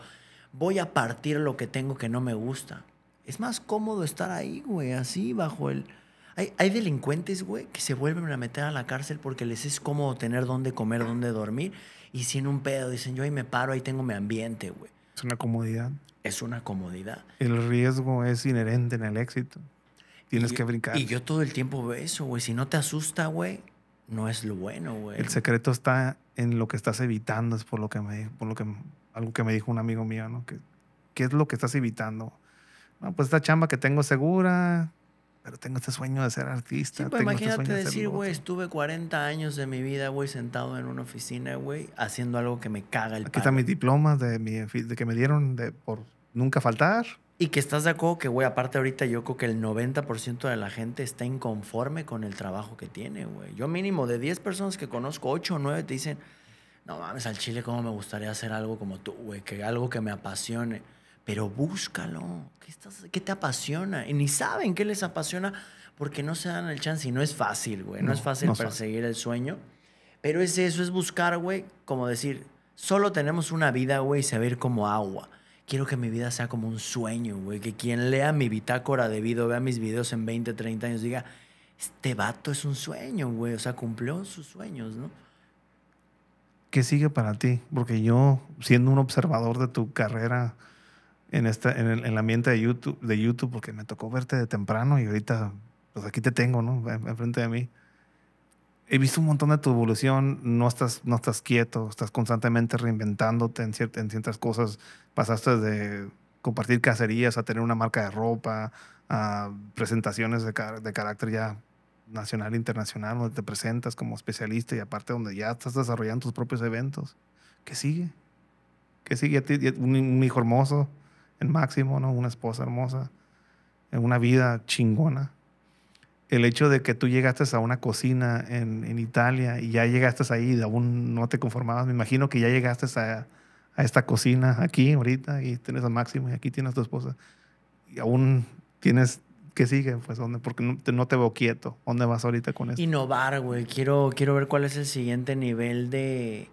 voy a partir lo que tengo que no me gusta. Es más cómodo estar ahí, güey, así bajo el... Hay, hay delincuentes, güey, que se vuelven a meter a la cárcel porque les es cómodo tener dónde comer, dónde dormir, y sin un pedo, dicen yo ahí me paro, ahí tengo mi ambiente, güey. Es una comodidad es una comodidad. El riesgo es inherente en el éxito. Tienes que brincar. Y yo todo el tiempo veo eso, güey. Si no te asusta, güey, no es lo bueno, güey. El secreto está en lo que estás evitando, es por lo que me por lo que algo que me dijo un amigo mío, ¿no? Que, ¿Qué es lo que estás evitando? pues esta chamba que tengo segura, pero tengo este sueño de ser artista. Sí, pues este imagínate decir, güey, estuve 40 años de mi vida, güey, sentado en una oficina, güey, haciendo algo que me caga el Aquí están mis diplomas de, mi, de que me dieron de, por nunca faltar. Y que estás de acuerdo que, güey, aparte ahorita yo creo que el 90% de la gente está inconforme con el trabajo que tiene, güey. Yo mínimo de 10 personas que conozco, 8 o 9 te dicen, no mames, al chile, ¿cómo me gustaría hacer algo como tú, güey? Que algo que me apasione pero búscalo. ¿Qué, estás, ¿Qué, te apasiona? Y ni saben qué les apasiona porque no se dan el chance. Y no es fácil, güey. No, es fácil perseguir el sueño. Pero es eso, es buscar, güey, como decir, solo tenemos una vida, güey, y se ve como agua. Quiero que mi vida sea como un sueño, güey. Que quien lea mi bitácora de vida, vea mis videos en 20, 30 años, diga, este vato es un sueño, güey. O sea, cumplió sus sueños, ¿no? ¿Qué sigue para ti? Porque yo, siendo un observador de tu carrera, en, esta, en, el, en ambiente de YouTube, de YouTube, porque me tocó verte de temprano y ahorita, pues aquí te tengo, ¿no? Enfrente de mí. He visto un montón de tu evolución, no estás, no estás quieto, estás constantemente reinventándote en, en ciertas cosas. Pasaste de compartir cacerías a tener una marca de ropa, a presentaciones de, de carácter ya nacional e internacional, donde te presentas como especialista y aparte donde ya estás desarrollando tus propios eventos. ¿Qué sigue? ¿Qué sigue? un hijo hermoso, máximo, Una esposa hermosa, en una vida chingona. El hecho de que tú llegaste a una cocina en, Italia y ya llegaste ahí, y aún no te conformabas, me imagino que ya llegaste a, esta cocina aquí ahorita y tienes a Máximo y aquí tienes tu esposa y aún tienes que sigue, pues, ¿dónde? Porque no te, veo quieto. ¿Dónde vas ahorita con eso? Innovar, güey. Quiero, quiero ver cuál es el siguiente nivel de,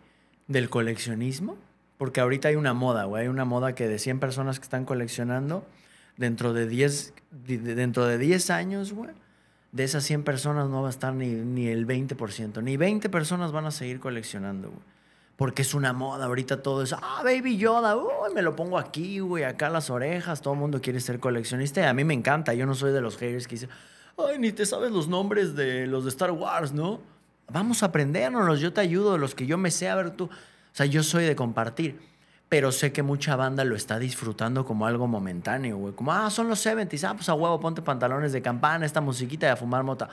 del coleccionismo porque ahorita hay una moda, güey, hay una moda que de 100 personas que están coleccionando, dentro de 10, dentro de años, güey, de esas 100 personas no va a estar ni, ni el 20%, ni 20 personas van a seguir coleccionando, güey. Porque es una moda, ahorita todo es, ah, Baby Yoda, me lo pongo aquí, güey, acá las orejas, todo el mundo quiere ser coleccionista y a mí me encanta, yo no soy de los haters que dicen, ay, ni te sabes los nombres de los de Star Wars, ¿no? Vamos a aprendernos, yo te ayudo, los que yo me sé, a ver tú, o sea, yo soy de compartir, pero sé que mucha banda lo está disfrutando como algo momentáneo, güey. Como, ah, son los 70s, ah, pues a huevo, ponte pantalones de campana, esta musiquita y a fumar mota.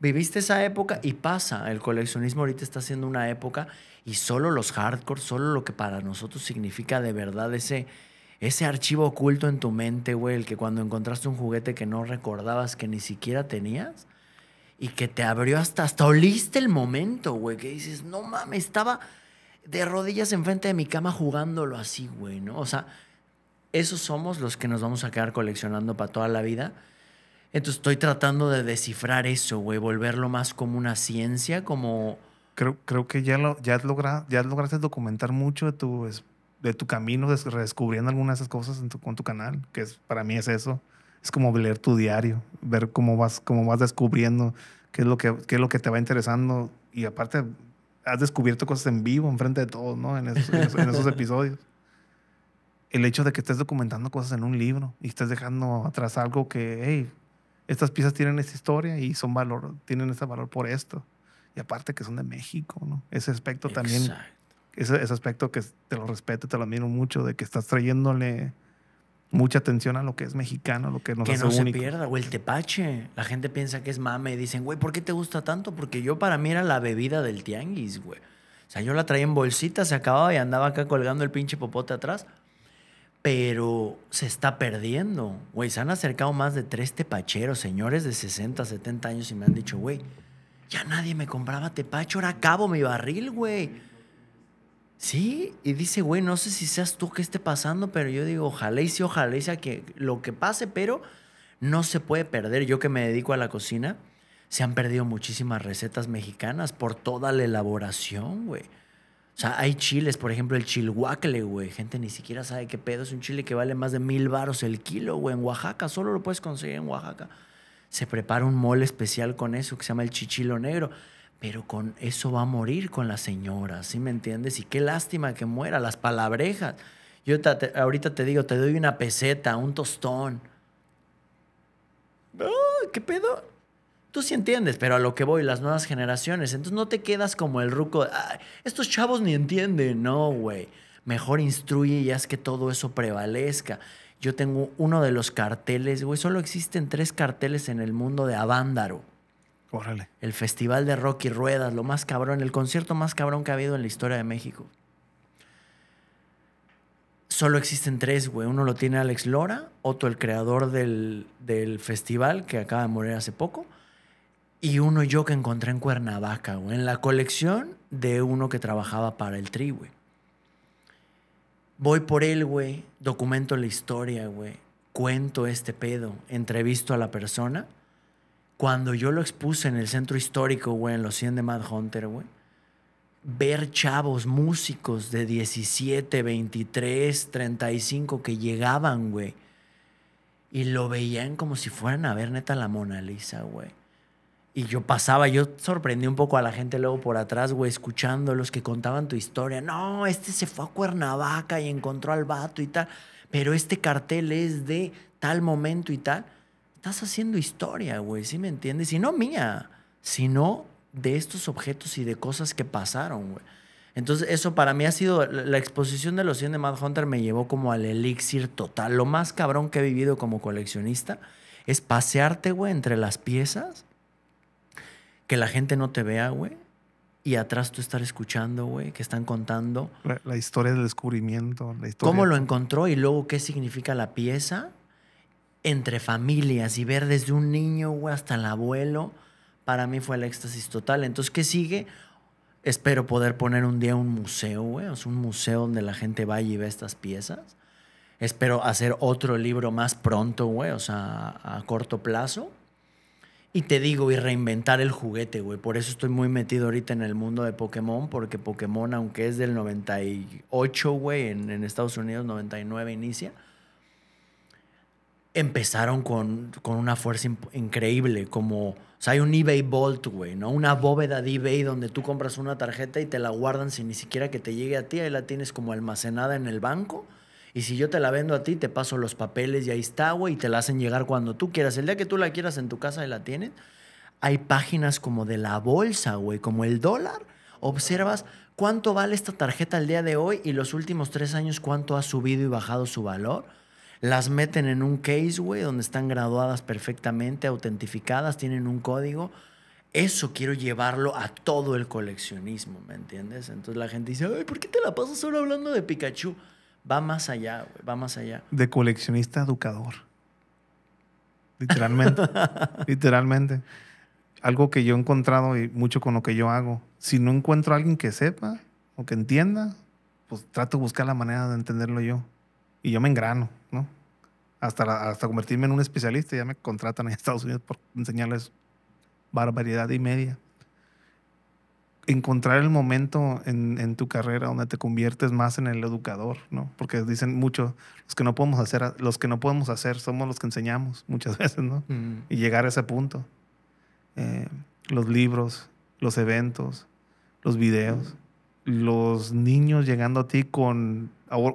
Viviste esa época y pasa. El coleccionismo ahorita está siendo una época y solo los hardcore, solo lo que para nosotros significa de verdad ese, ese archivo oculto en tu mente, güey, el que cuando encontraste un juguete que no recordabas, que ni siquiera tenías, y que te abrió hasta, hasta oliste el momento, güey, que dices, no mames, estaba de rodillas enfrente de mi cama jugándolo así, güey, ¿no? O sea, esos somos los que nos vamos a quedar coleccionando para toda la vida. Entonces estoy tratando de descifrar eso, güey, volverlo más como una ciencia, como... Creo, creo que ya, lo, ya, logrado ya lograste documentar mucho de tu, de tu camino, redescubriendo algunas de esas cosas con tu canal, que es, para mí es eso. Es como leer tu diario, ver cómo vas, cómo vas descubriendo qué es, lo que, qué es lo que te va interesando y aparte has descubierto cosas en vivo, enfrente de todos, ¿no? En esos, episodios. El hecho de que estés documentando cosas en un libro y estés dejando atrás algo que, hey, estas piezas tienen esta historia y son valor, tienen ese valor por esto. Y aparte que son de México, ¿no? Ese aspecto también, ese, ese aspecto que te lo respeto, te lo admiro mucho, de que estás trayéndole mucha atención a lo que es mexicano, lo que nos que no se pierda, o el tepache. La gente piensa que es mame y dicen, güey, ¿por qué te gusta tanto? Porque yo para mí era la bebida del tianguis, güey. O sea, yo la traía en bolsita, se acababa y andaba acá colgando el pinche popote atrás. Pero se está perdiendo. Güey, se han acercado más de tres tepacheros, señores de 60, 70 años, y me han dicho, güey, ya nadie me compraba tepache, ahora acabo mi barril, güey. Sí, y dice, güey, no sé si seas tú que esté pasando, pero yo digo, ojalá y sí, ojalá y sea que lo que pase, pero no se puede perder. Yo que me dedico a la cocina, se han perdido muchísimas recetas mexicanas por toda la elaboración, güey. O sea, hay chiles, por ejemplo, el chilhuacle, güey. Gente ni siquiera sabe qué pedo. Es un chile que vale más de mil varos el kilo, güey. En Oaxaca, solo lo puedes conseguir en Oaxaca. Se prepara un mole especial con eso que se llama el chichilo negro pero con eso va a morir con la señora, ¿sí me entiendes? Y qué lástima que muera, las palabrejas. Yo ahorita te digo, te doy una peseta, un tostón. ¿Qué pedo? Tú sí entiendes, pero a lo que voy, las nuevas generaciones. Entonces no te quedas como el ruco. estos chavos ni entienden. No, güey. Mejor instruye y haz que todo eso prevalezca. Yo tengo uno de los carteles, güey. Solo existen tres carteles en el mundo de Avándaro. El festival de rock y ruedas, lo más cabrón, el concierto más cabrón que ha habido en la historia de México. Solo existen tres, güey. Uno lo tiene Alex Lora, otro el creador del, del festival que acaba de morir hace poco, y uno yo que encontré en Cuernavaca, güey, en la colección de uno que trabajaba para el Tri, güey. Voy por él, güey, documento la historia, güey, cuento este pedo, entrevisto a la persona cuando yo lo expuse en el centro histórico, güey, en los 100 de Mad Hunter, güey, ver chavos, músicos de 17, 23, 35 que llegaban, güey, y lo veían como si fueran a ver neta la Mona Lisa, güey. Y yo pasaba, yo sorprendí un poco a la gente luego por atrás, güey, escuchando los que contaban tu historia. No, este se fue a Cuernavaca y encontró al vato y tal, pero este cartel es de tal momento y tal estás haciendo historia, güey, ¿sí me entiendes? Y no mía, sino de estos objetos y de cosas que pasaron, güey. Entonces, eso para mí ha sido. La exposición de los 100 de Mad Hunter me llevó como al elixir total. Lo más cabrón que he vivido como coleccionista es pasearte, güey, entre las piezas, que la gente no te vea, güey, y atrás tú estar escuchando, güey, que están contando. La, historia del descubrimiento, la historia. ¿Cómo lo encontró y luego qué significa la pieza? entre familias y ver desde un niño, güey, hasta el abuelo, para mí fue el éxtasis total. Entonces, ¿qué sigue? Espero poder poner un día un museo, güey, o sea, un museo donde la gente vaya y ve estas piezas. Espero hacer otro libro más pronto, güey, o sea, a corto plazo. Y te digo, y reinventar el juguete, güey. Por eso estoy muy metido ahorita en el mundo de Pokémon, porque Pokémon, aunque es del 98, güey, en, en Estados Unidos 99 inicia empezaron con, una fuerza increíble, como, o sea, hay un eBay Vault, güey, ¿no? Una bóveda de eBay donde tú compras una tarjeta y te la guardan sin ni siquiera que te llegue a ti, ahí la tienes como almacenada en el banco. Y si yo te la vendo a ti, te paso los papeles y ahí está, güey, y te la hacen llegar cuando tú quieras. El día que tú la quieras en tu casa y la tienes, hay páginas como de la bolsa, güey, como el dólar. Observas cuánto vale esta tarjeta el día de hoy y los últimos tres años cuánto ha subido y bajado su valor las meten en un case, güey, donde están graduadas perfectamente, autentificadas, tienen un código. Eso quiero llevarlo a todo el coleccionismo, ¿me entiendes? Entonces la gente dice, Ay, ¿por qué te la pasas solo hablando de Pikachu? Va más allá, güey, va más allá. De coleccionista educador. Literalmente. literalmente. Algo que yo he encontrado y mucho con lo que yo hago. Si no encuentro a alguien que sepa o que entienda, pues trato de buscar la manera de entenderlo yo. Y yo me engrano hasta, convertirme en un especialista. Ya me contratan en Estados Unidos por enseñarles barbaridad y media. Encontrar el momento en, tu carrera donde te conviertes más en el educador, ¿no? Porque dicen mucho, los que no podemos hacer, los que no podemos hacer somos los que enseñamos muchas veces, ¿no? Mm. Y llegar a ese punto. Eh, los libros, los eventos, los videos, mm. los niños llegando a ti con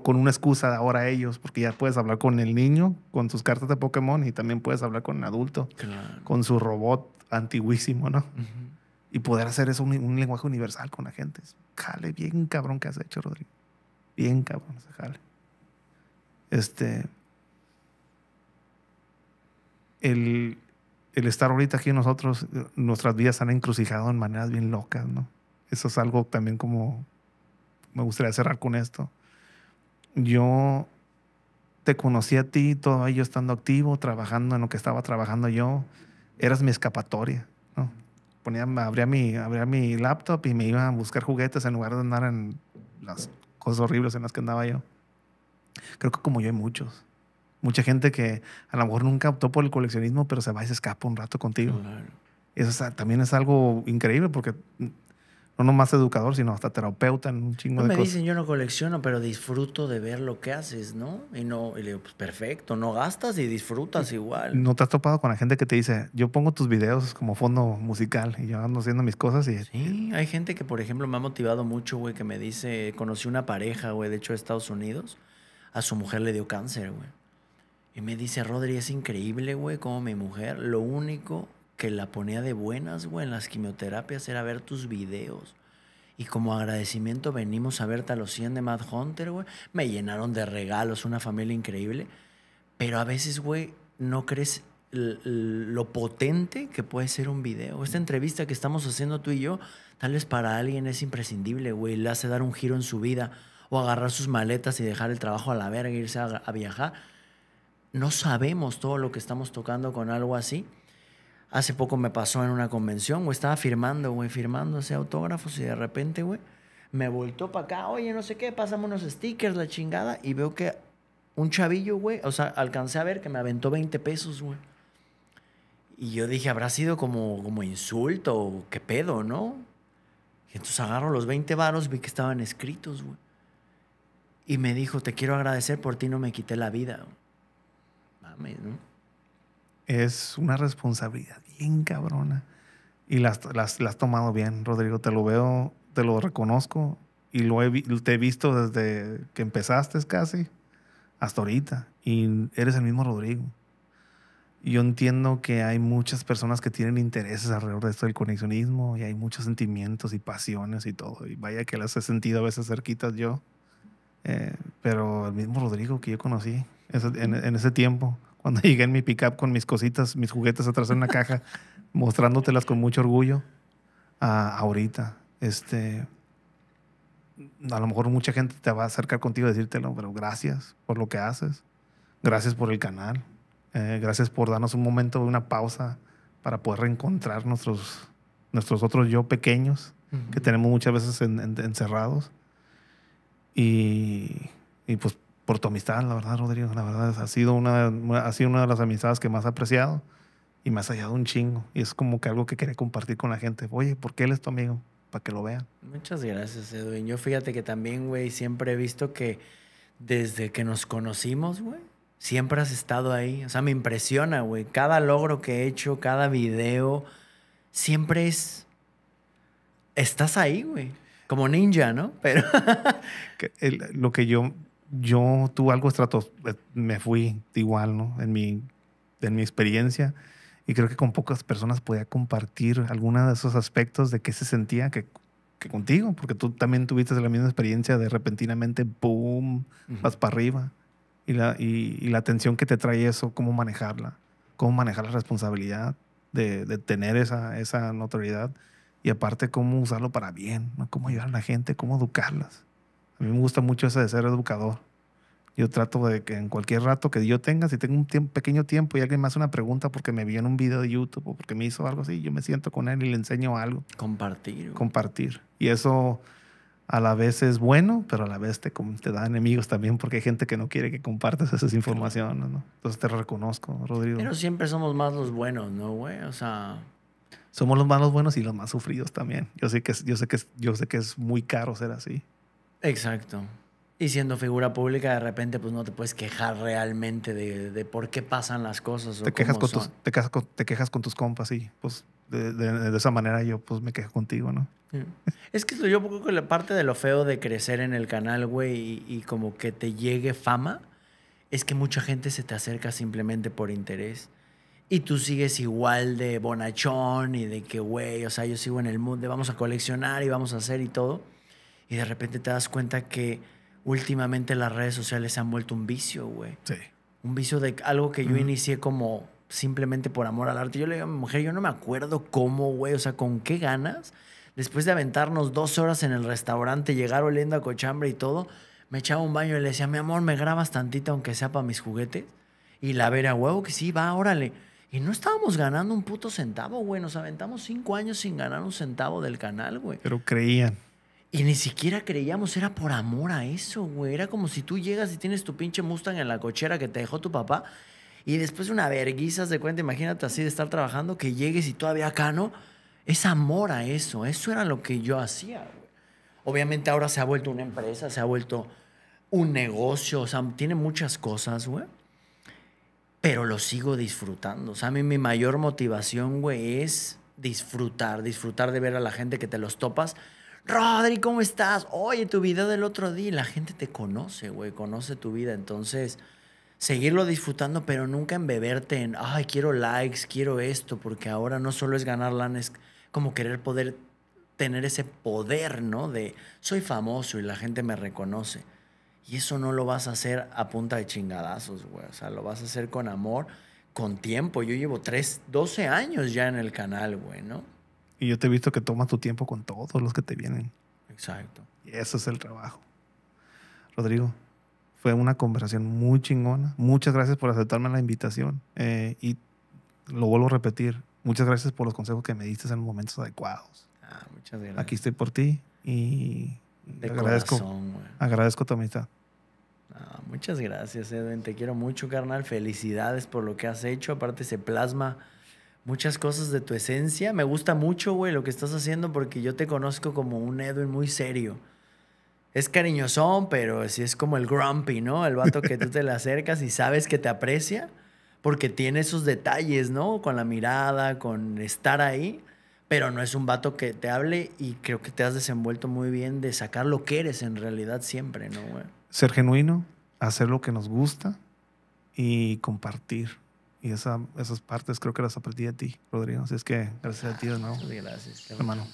con una excusa ahora ahora ellos, porque ya puedes hablar con el niño, con sus cartas de Pokémon y también puedes hablar con el adulto, con su robot antiguísimo, ¿no? Y poder hacer eso un, lenguaje universal con la gente. Jale, bien cabrón que has hecho, Rodrigo. Bien cabrón, se jale. Este. El, el estar ahorita aquí nosotros, nuestras vidas se han encrucijado en maneras bien locas, ¿no? Eso es algo también como me gustaría cerrar con esto yo te conocí a ti todo ello estando activo, trabajando en lo que estaba trabajando yo. Eras mi escapatoria. Ponía, abría, mi, mi laptop y me iba a buscar juguetes en lugar de andar en las cosas horribles en las que andaba yo. Creo que como yo hay muchos. Mucha gente que a lo mejor nunca optó por el coleccionismo, pero se va y se escapa un rato contigo. Eso también es algo increíble porque no nomás educador, sino hasta terapeuta en un chingo de cosas. Me dicen, yo no colecciono, pero disfruto de ver lo que haces, ¿no? Y no, y le digo, pues perfecto, no gastas y disfrutas igual. No te has topado con la gente que te dice, yo pongo tus videos como fondo musical y yo ando haciendo mis cosas y. Sí, hay gente que, por ejemplo, me ha motivado mucho, güey, que me dice, conocí una pareja, güey, de hecho, de Estados Unidos, a su mujer le dio cáncer, güey. Y me dice, Rodri, es increíble, güey, como mi mujer, lo único que la ponía de buenas, güey, en las quimioterapias era ver tus videos. Y como agradecimiento venimos a verte a los 100 de Mad Hunter, güey. Me llenaron de regalos, una familia increíble. Pero a veces, güey, no crees lo potente que puede ser un video. Esta entrevista que estamos haciendo tú y yo, tal vez para alguien es imprescindible, güey. Le hace dar un giro en su vida o agarrar sus maletas y dejar el trabajo a la verga e irse a viajar. No sabemos todo lo que estamos tocando con algo así. Hace poco me pasó en una convención, güey, estaba firmando, güey, firmando ese autógrafos y de repente, güey, me voltó para acá, oye, no sé qué, pasamos unos stickers, la chingada, y veo que un chavillo, güey, o sea, alcancé a ver que me aventó 20 pesos, güey. Y yo dije, habrá sido como, como insulto o qué pedo, ¿no? Y entonces agarro los 20 varos, vi que estaban escritos, güey. Y me dijo, te quiero agradecer, por ti no me quité la vida. Mames, ¿no? es una responsabilidad bien cabrona. Y la las, has tomado bien, Rodrigo. Te lo veo, te lo reconozco. Y lo he, te he visto desde que empezaste casi hasta ahorita. Y eres el mismo Rodrigo. Yo entiendo que hay muchas personas que tienen intereses alrededor de esto del conexionismo y hay muchos sentimientos y pasiones y todo. Y vaya que las he sentido a veces cerquitas yo. Eh, pero el mismo Rodrigo que yo conocí en ese tiempo cuando llegué en mi pickup con mis cositas, mis juguetes atrás en una caja, mostrándotelas con mucho orgullo, ah, ahorita, este, a lo mejor mucha gente te va a acercar contigo a decírtelo, pero gracias por lo que haces, gracias por el canal, eh, gracias por darnos un momento, una pausa para poder reencontrar nuestros, nuestros otros yo pequeños que tenemos muchas veces encerrados. Y, y pues por tu amistad, la verdad, Rodrigo. La verdad, ha sido una, una de las amistades que más he apreciado y me has de un chingo. Y es como que algo que quería compartir con la gente. Oye, ¿por qué él es tu amigo? Para que lo vean. Muchas gracias, Edwin. Yo fíjate que también, güey, siempre he visto que desde que nos conocimos, güey, siempre has estado ahí. O sea, me impresiona, güey. Cada logro que he hecho, cada video, siempre es... Estás ahí, güey. Como ninja, ¿no? Pero... lo que yo yo tuve algo estratos, eh, me fui igual, ¿no? En mi, en mi experiencia. Y creo que con pocas personas podía compartir alguna de esos aspectos de qué se sentía que, contigo, porque tú también tuviste la misma experiencia de repentinamente, boom, vas para arriba. Y la, y, la tensión que te trae eso, cómo manejarla, cómo manejar la responsabilidad de, tener esa, notoriedad y aparte cómo usarlo para bien, cómo ayudar a la gente, cómo educarlas. A mí me gusta mucho eso de ser educador. Yo trato de que en cualquier rato que yo tenga, si tengo un pequeño tiempo y alguien me hace una pregunta porque me vio en un video de YouTube o porque me hizo algo así, yo me siento con él y le enseño algo. Compartir. Compartir. Y eso a la vez es bueno, pero a la vez te, te da enemigos también porque hay gente que no quiere que compartas esas informaciones, ¿no? Entonces te reconozco, Rodrigo. Pero siempre somos más los buenos, ¿no, güey? O sea... Somos los más los buenos y los más sufridos también. Yo sé que, yo sé que, yo sé que es muy caro ser así. Exacto. Y siendo figura pública, de repente, pues no te puedes quejar realmente de, por qué pasan las cosas. Te, quejas con tus, te, quejas con, tus compas y pues de, esa manera yo pues me quejo contigo, ¿no? Es que yo creo que la parte de lo feo de crecer en el canal, güey, y, como que te llegue fama, es que mucha gente se te acerca simplemente por interés. Y tú sigues igual de bonachón y de que, güey, o sea, yo sigo en el mundo de vamos a coleccionar y vamos a hacer y todo. Y de repente te das cuenta que últimamente las redes sociales se han vuelto un vicio, güey. Sí. Un vicio de algo que yo inicié como simplemente por amor al arte. Yo le digo a mi mujer, yo no me acuerdo cómo, güey, o sea, con qué ganas, después de aventarnos dos horas en el restaurante, llegar oliendo a cochambre y todo, me echaba un baño y le decía, mi amor, ¿me grabas tantito aunque sea para mis juguetes? Y la a huevo, que sí, va, órale. Y no estábamos ganando un puto centavo, güey. Nos aventamos cinco años sin ganar un centavo del canal, güey. Pero creían. Y ni siquiera creíamos, era por amor a eso, güey. Era como si tú llegas y tienes tu pinche Mustang en la cochera que te dejó tu papá. Y después una verguizas de cuenta, imagínate así de estar trabajando, que llegues y todavía acá no. Es amor a eso. Eso era lo que yo hacía, güey. Obviamente ahora se ha vuelto una empresa, se ha vuelto un negocio. O sea, tiene muchas cosas, güey. Pero lo sigo disfrutando. O sea, a mí mi mayor motivación, güey, es disfrutar. Disfrutar de ver a la gente que te los topas Rodri, ¿cómo estás? Oye, tu video del otro día, la gente te conoce, güey, conoce tu vida, entonces seguirlo disfrutando, pero nunca embeberte en, ay, quiero likes, quiero esto, porque ahora no solo es ganar lana, es como querer poder tener ese poder, ¿no? De, soy famoso y la gente me reconoce. Y eso no lo vas a hacer a punta de chingadazos, güey, o sea, lo vas a hacer con amor, con tiempo. Yo llevo 3, 12 años ya en el canal, güey, ¿no? Y yo te he visto que tomas tu tiempo con todos los que te vienen. Exacto. Y eso es el trabajo. Rodrigo, fue una conversación muy chingona. Muchas gracias por aceptarme la invitación. Eh, y lo vuelvo a repetir, muchas gracias por los consejos que me diste en momentos adecuados. Ah, muchas gracias. Aquí estoy por ti y De agradezco, agradezco tu amistad. Ah, muchas gracias, Edwin. Te quiero mucho, carnal. Felicidades por lo que has hecho. Aparte, se plasma muchas cosas de tu esencia. Me gusta mucho, güey, lo que estás haciendo porque yo te conozco como un Edwin muy serio. Es cariñosón, pero sí es como el grumpy, ¿no? El vato que tú te le acercas y sabes que te aprecia porque tiene esos detalles, ¿no? Con la mirada, con estar ahí, pero no es un vato que te hable y creo que te has desenvuelto muy bien de sacar lo que eres en realidad siempre, ¿no, güey? Ser genuino, hacer lo que nos gusta y compartir y esas partes creo que las aprendí de ti, Rodrigo. Así es que gracias a ti de nuevo. hermano.